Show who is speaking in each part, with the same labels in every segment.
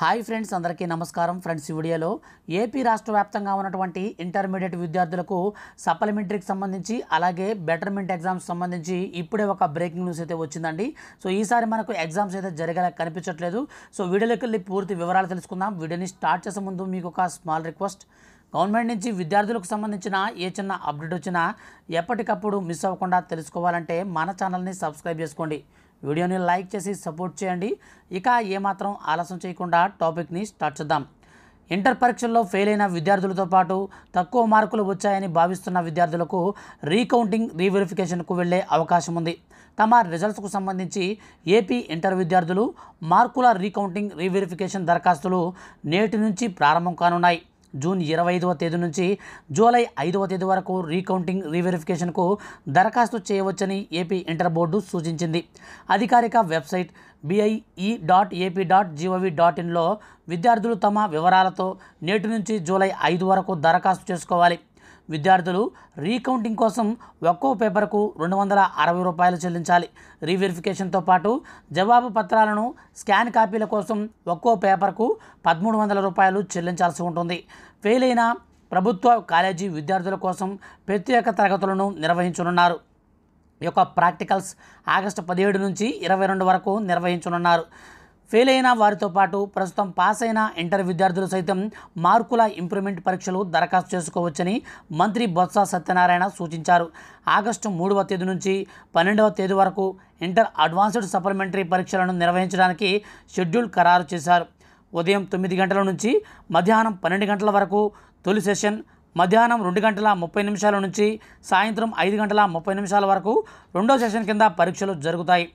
Speaker 1: hi friends అందరికీ నమస్కారం friends ఈ వీడియోలో ఏపీ రాష్ట్ర వ్యాప్తంగా ఉన్నటువంటి ఇంటర్మీడియట్ విద్యార్థులకు సప్లిమెంటరీకి సంబంధించి అలాగే బెటర్మెంట్ ఎగ్జామ్స్ సంబంధించి ఇప్పుడే ఒక బ్రేకింగ్ న్యూస్ అయితే వచ్చిందండి సో ఈసారి మనకు ఎగ్జామ్స్ అయితే జరగలే కనిపించట్లేదు సో వీడియోలోకి వెళ్ళి పూర్తి వివరాలు తెలుసుకుందాం వీడియోని స్టార్ట్ చేసే ముందు మీకు ఒక స్మాల్ రిక్వెస్ట్ గవర్నమెంట్ నుంచి విద్యార్థులకు సంబంధించిన ఏ చిన్న అప్డేట్ వచ్చినా ఎప్పటికప్పుడు మిస్ అవ్వకుండా తెలుసుకోవాలంటే మన ఛానల్ని సబ్స్క్రైబ్ చేసుకోండి వీడియోని లైక్ చేసి సపోర్ట్ చేయండి ఇక ఏమాత్రం ఆలస్యం చేయకుండా టాపిక్ని స్టార్ట్ చేద్దాం ఇంటర్ పరీక్షల్లో ఫెయిల్ అయిన విద్యార్థులతో పాటు తక్కువ మార్కులు వచ్చాయని భావిస్తున్న విద్యార్థులకు రీకౌంటింగ్ రీవెరిఫికేషన్కు వెళ్లే అవకాశం ఉంది తమ రిజల్ట్స్కు సంబంధించి ఏపీ ఇంటర్ విద్యార్థులు మార్కుల రీకౌంటింగ్ రీవెరిఫికేషన్ దరఖాస్తులు నేటి నుంచి ప్రారంభం కానున్నాయి జూన్ ఇరవై ఐదవ తేదీ నుంచి జూలై ఐదవ తేదీ వరకు రీకౌంటింగ్ రీవెరిఫికేషన్కు దరఖాస్తు చేయవచ్చని ఏపీ ఇంటర్ బోర్డు సూచించింది అధికారిక website BIE dot AP dot GOV dot ఇన్లో విద్యార్థులు తమ వివరాలతో నేటి నుంచి జూలై ఐదు వరకు దరఖాస్తు చేసుకోవాలి విద్యార్థులు రీకౌంటింగ్ కోసం ఒక్కో పేపర్కు రెండు వందల అరవై రూపాయలు చెల్లించాలి రీవెరిఫికేషన్తో పాటు జవాబు పత్రాలను స్కాన్ కాపీల కోసం ఒక్కో పేపర్కు పదమూడు వందల రూపాయలు చెల్లించాల్సి ఉంటుంది ఫెయిల్ అయిన ప్రభుత్వ కాలేజీ విద్యార్థుల కోసం ప్రత్యేక తరగతులను నిర్వహించనున్నారు ఈ యొక్క ప్రాక్టికల్స్ ఆగస్టు పదిహేడు నుంచి ఇరవై రెండు వరకు నిర్వహించనున్నారు ఫెయిల్ అయిన వారితో పాటు ప్రస్తుతం పాస్ అయిన ఇంటర్ విద్యార్థులు సైతం మార్కుల ఇంప్రూవ్మెంట్ పరీక్షలు దరఖాస్తు చేసుకోవచ్చని మంత్రి బొత్స సత్యనారాయణ సూచించారు ఆగస్టు మూడవ తేదీ నుంచి పన్నెండవ తేదీ వరకు ఇంటర్ అడ్వాన్స్డ్ సప్లిమెంటరీ పరీక్షలను నిర్వహించడానికి షెడ్యూల్ ఖరారు చేశారు ఉదయం తొమ్మిది గంటల నుంచి మధ్యాహ్నం పన్నెండు గంటల వరకు తొలి సెషన్ మధ్యాహ్నం రెండు గంటల ముప్పై నిమిషాల నుంచి సాయంత్రం ఐదు గంటల ముప్పై నిమిషాల వరకు రెండో సెషన్ కింద పరీక్షలు జరుగుతాయి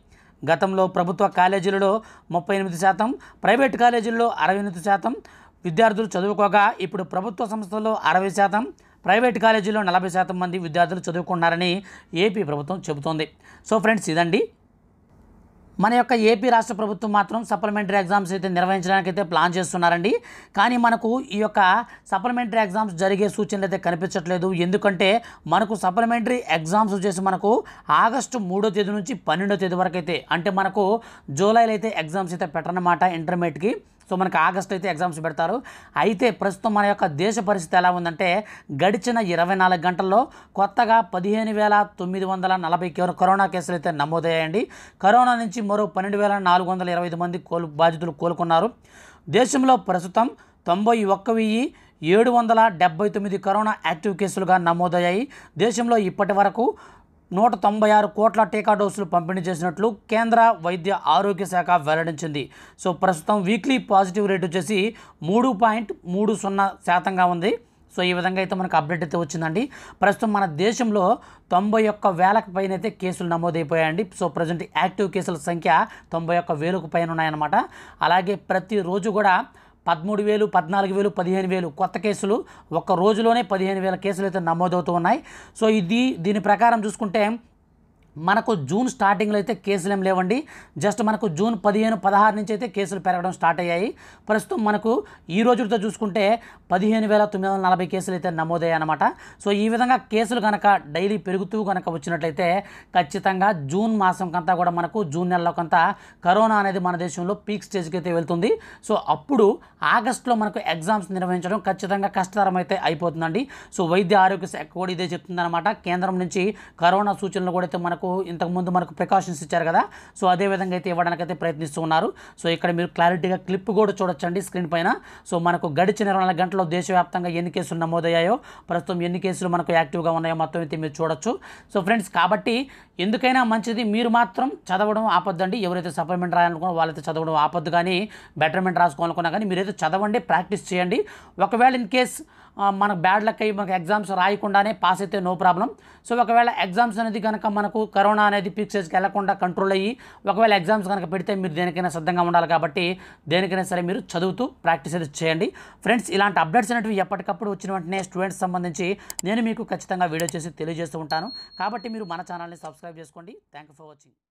Speaker 1: గతంలో ప్రభుత్వ కాలేజీలలో ముప్పై ఎనిమిది శాతం ప్రైవేట్ కాలేజీల్లో అరవై ఎనిమిది శాతం విద్యార్థులు చదువుకోగా ఇప్పుడు ప్రభుత్వ సంస్థల్లో అరవై శాతం ప్రైవేట్ కాలేజీలో నలభై శాతం మంది విద్యార్థులు చదువుకున్నారని ఏపీ ప్రభుత్వం చెబుతోంది సో ఫ్రెండ్స్ ఇదండి మన యొక్క ఏపీ రాష్ట్ర ప్రభుత్వం మాత్రం సప్లిమెంటరీ ఎగ్జామ్స్ అయితే నిర్వహించడానికి అయితే ప్లాన్ చేస్తున్నారండి కానీ మనకు ఈ యొక్క సప్లిమెంటరీ ఎగ్జామ్స్ జరిగే సూచనలు అయితే కనిపించట్లేదు ఎందుకంటే మనకు సప్లిమెంటరీ ఎగ్జామ్స్ వచ్చేసి మనకు ఆగస్టు మూడో తేదీ నుంచి పన్నెండో తేదీ వరకు అయితే అంటే మనకు జూలైలో అయితే ఎగ్జామ్స్ అయితే పెట్టనమాట ఇంటర్మీడియట్కి సో మనకు ఆగస్ట్ అయితే ఎగ్జామ్స్ పెడతారు అయితే ప్రస్తుతం మన యొక్క దేశ పరిస్థితి ఎలా ఉందంటే గడిచిన ఇరవై నాలుగు గంటల్లో కొత్తగా పదిహేను వేల తొమ్మిది వందల నలభై కరోనా కేసులు అయితే నమోదయ్యాయండి కరోనా నుంచి మరో పన్నెండు వేల నాలుగు వందల ఇరవై ఐదు మంది కోలు బాధితులు కోలుకున్నారు దేశంలో ప్రస్తుతం తొంభై ఒక్క వెయ్యి ఏడు వందల డెబ్బై తొమ్మిది కరోనా యాక్టివ్ కేసులుగా నమోదయ్యాయి దేశంలో ఇప్పటి వరకు నూట తొంభై ఆరు కోట్ల టీకా డోసులు పంపిణీ చేసినట్లు కేంద్ర వైద్య ఆరోగ్య శాఖ వెల్లడించింది సో ప్రస్తుతం వీక్లీ పాజిటివ్ రేట్ వచ్చేసి మూడు పాయింట్ మూడు సున్నా శాతంగా ఉంది సో ఈ విధంగా అయితే మనకు అప్డేట్ అయితే వచ్చిందండి ప్రస్తుతం మన దేశంలో తొంభై ఒక్క వేలకు పైన అయితే కేసులు నమోదైపోయాయండి సో ప్రజెంట్ యాక్టివ్ కేసుల సంఖ్య తొంభై ఒక్క వేలకు పైన ఉన్నాయన్నమాట అలాగే ప్రతిరోజు కూడా పదమూడు వేలు పద్నాలుగు వేలు పదిహేను వేలు కొత్త కేసులు ఒక్క రోజులోనే పదిహేను వేల కేసులు అయితే నమోదవుతూ ఉన్నాయి సో ఇది దీని ప్రకారం చూసుకుంటే మనకు జూన్ స్టార్టింగ్లో అయితే కేసులు ఏం లేవండి జస్ట్ మనకు జూన్ పదిహేను పదహారు నుంచి అయితే కేసులు పెరగడం స్టార్ట్ అయ్యాయి ప్రస్తుతం మనకు ఈ రోజుతో చూసుకుంటే పదిహేను వేల తొమ్మిది వందల నలభై కేసులు అయితే నమోదయ్యాయి అనమాట సో ఈ విధంగా కేసులు కనుక డైలీ పెరుగుతూ కనుక వచ్చినట్లయితే ఖచ్చితంగా జూన్ మాసం కంతా కూడా మనకు జూన్ నెలలో కంతా కరోనా అనేది మన దేశంలో పీక్ స్టేజ్కి అయితే వెళ్తుంది సో అప్పుడు ఆగస్టులో మనకు ఎగ్జామ్స్ నిర్వహించడం ఖచ్చితంగా కష్టతరం అయితే అయిపోతుందండి సో వైద్య ఆరోగ్య శాఖ కూడా ఇదే చెప్తుందన్నమాట కేంద్రం నుంచి కరోనా సూచనలు కూడా అయితే మనకు మనకు ఇంతకుముందు మనకు ప్రికాషన్స్ ఇచ్చారు కదా సో అదే విధంగా అయితే ఇవ్వడానికైతే ప్రయత్నిస్తూ ఉన్నారు సో ఇక్కడ మీరు క్లారిటీగా క్లిప్ కూడా చూడొచ్చండి స్క్రీన్ పైన సో మనకు గడిచిన ఇరవై నాలుగు గంటల్లో దేశవ్యాప్తంగా ఎన్ని కేసులు నమోదయ్యాయో ప్రస్తుతం ఎన్ని కేసులు మనకు యాక్టివ్గా ఉన్నాయో మొత్తం అయితే మీరు చూడొచ్చు సో ఫ్రెండ్స్ కాబట్టి ఎందుకైనా మంచిది మీరు మాత్రం చదవడం ఆపొద్దండి ఎవరైతే సప్లిమెంట్ రాయాలనుకున్నా వాళ్ళైతే చదవడం ఆపొద్దు కానీ బెటర్మెంట్ రాసుకోవాలనుకున్నా కానీ మీరైతే చదవండి ప్రాక్టీస్ చేయండి ఒకవేళ ఇన్ కేస్ మనకు బ్యాడ్ లక్ అయ్యి మనకు ఎగ్జామ్స్ రాయకుండానే పాస్ అయితే నో ప్రాబ్లం సో ఒకవేళ ఎగ్జామ్స్ అనేది కనుక మనకు కరోనా అనేది ఫిక్సెస్కి వెళ్లకుండా కంట్రోల్ అయ్యి ఒకవేళ ఎగ్జామ్స్ కనుక పెడితే మీరు దేనికైనా సిద్ధంగా ఉండాలి కాబట్టి దేనికైనా సరే మీరు చదువుతూ ప్రాక్టీస్ అయితే చేయండి ఫ్రెండ్స్ ఇలాంటి అప్డేట్స్ అనేవి ఎప్పటికప్పుడు వచ్చిన వెంటనే స్టూడెంట్స్ సంబంధించి నేను మీకు ఖచ్చితంగా వీడియో చేసి తెలియజేస్తూ ఉంటాను కాబట్టి మీరు మన ఛానల్ని సబ్స్క్రైబ్ చేసుకోండి థ్యాంక్ ఫర్ వాచింగ్